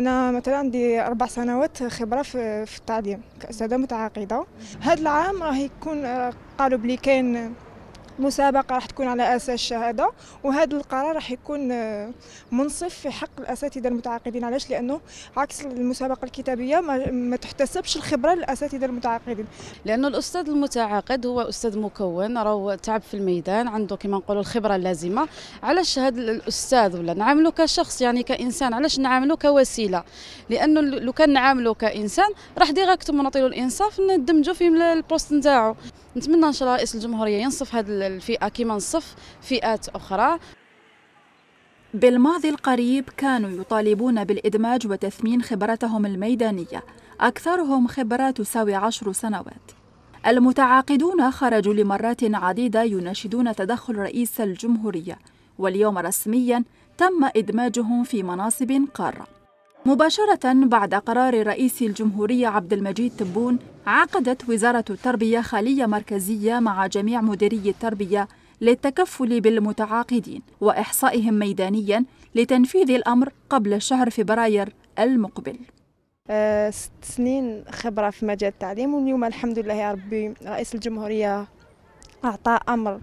أنا مثلا عندي أربع سنوات خبرة في التعليم كأستاذة متعاقدة هذا العام راه يكون آه، قالوا بلي كاين مسابقه راح تكون على اساس الشهاده وهذا القرار راح يكون آه، منصف في حق الاساتذه المتعاقدين علاش لانه عكس المسابقه الكتابيه ما تحتسبش الخبره للاساتذه المتعاقدين لانه الاستاذ المتعاقد هو استاذ مكون راهو تعب في الميدان عنده كما نقولوا الخبره اللازمه علاش هذا الاستاذ ولا نعامله كشخص يعني كانسان علاش نعامله كوسيله لانه لو كان نعامله كانسان راح ديريكت نعطيو الانصاف ندمجو في البوست نتاعو نتمنى ان شاء الله رئيس الجمهوريه ينصف هذا الفئه كما نصف فئات اخرى بالماضي القريب كانوا يطالبون بالإدماج وتثمين خبرتهم الميدانية أكثرهم خبرة تساوي عشر سنوات المتعاقدون خرجوا لمرات عديدة يناشدون تدخل رئيس الجمهورية واليوم رسميا تم إدماجهم في مناصب قارة مباشرة بعد قرار رئيس الجمهورية عبد المجيد تبون عقدت وزارة التربية خلية مركزية مع جميع مديري التربية للتكفل بالمتعاقدين وإحصائهم ميدانيا لتنفيذ الأمر قبل شهر فبراير المقبل آه، ست سنين خبرة في مجال التعليم واليوم الحمد لله يا ربي رئيس الجمهورية أعطى أمر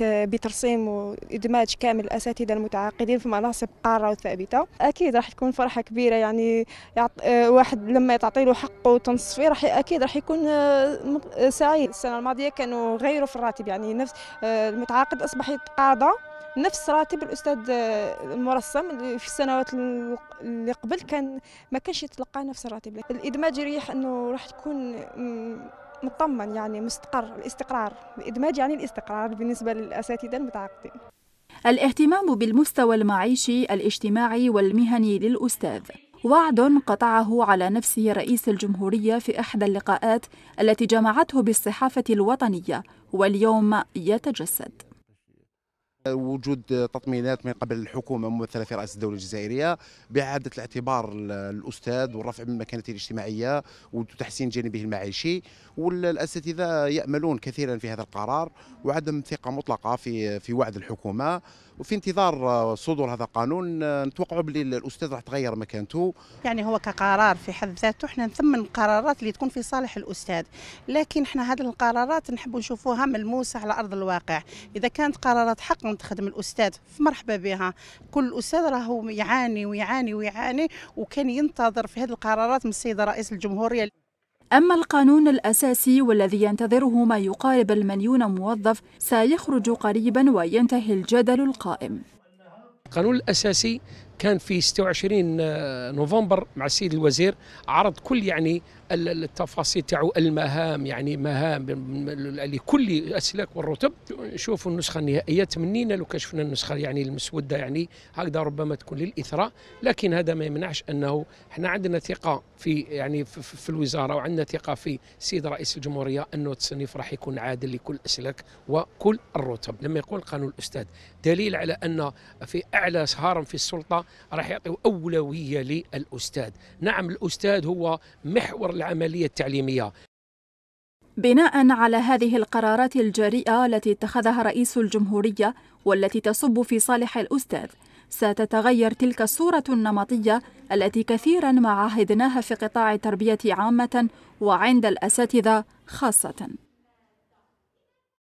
بترسيم وإدماج كامل الأساتذة المتعاقدين في مناصب قارة وثابتة أكيد راح تكون فرحة كبيرة يعني يعط... واحد لما يتعطي له حقه تنصفي راح أكيد راح يكون آه، سعيد السنة الماضية كانوا غيروا في الراتب يعني نفس آه، المتعاقد أصبح يتقاضى نفس راتب الاستاذ آه، المرسم اللي في السنوات اللي قبل كان ما كانش يتلقى نفس الراتب الادماج يريح انه راح تكون مطمن يعني مستقر الاستقرار الادماج يعني الاستقرار بالنسبه للاساتذه المتعاقدين الاهتمام بالمستوى المعيشي الاجتماعي والمهني للاستاذ وعد قطعه على نفسه رئيس الجمهورية في إحدى اللقاءات التي جمعته بالصحافة الوطنية واليوم يتجسد وجود تطمينات من قبل الحكومه ممثله في رئاسه الدوله الجزائريه باعاده الاعتبار الاستاذ والرفع من مكانته الاجتماعيه وتحسين جانبه المعيشي والاساتذه ياملون كثيرا في هذا القرار وعدم ثقه مطلقه في في وعد الحكومه وفي انتظار صدور هذا القانون نتوقعوا بلي الاستاذ راح تغير مكانته يعني هو كقرار في حد ذاته احنا نثمن القرارات اللي تكون في صالح الاستاذ لكن احنا هذه القرارات نحب نشوفوها ملموسه على ارض الواقع اذا كانت قرارات حق تكون تخدم الاستاذ فمرحبا بها كل استاذ راه يعاني ويعاني ويعاني وكان ينتظر في هذه القرارات من السيده رئيس الجمهوريه أما القانون الأساسي والذي ينتظره ما يقارب المليون موظف سيخرج قريبا وينتهي الجدل القائم القانون الأساسي كان في 26 آه، نوفمبر مع السيد الوزير عرض كل يعني التفاصيل تاعو المهام يعني مهام لكل الاسلاك والرتب نشوفوا النسخه النهائيه تمنينا لو كشفنا شفنا النسخه يعني المسوده يعني هكذا ربما تكون للاثراء لكن هذا ما يمنعش انه احنا عندنا ثقه في يعني في, في الوزاره وعندنا ثقه في السيد رئيس الجمهوريه انه التصنيف راح يكون عادل لكل الاسلاك وكل الرتب لما يقول قانون الاستاذ دليل على ان في اعلى هرم في السلطه راح يعطيوا أولوية للأستاذ نعم الأستاذ هو محور العملية التعليمية بناء على هذه القرارات الجريئة التي اتخذها رئيس الجمهورية والتي تصب في صالح الأستاذ ستتغير تلك الصورة النمطية التي كثيرا ما عهدناها في قطاع التربية عامة وعند الأساتذة خاصة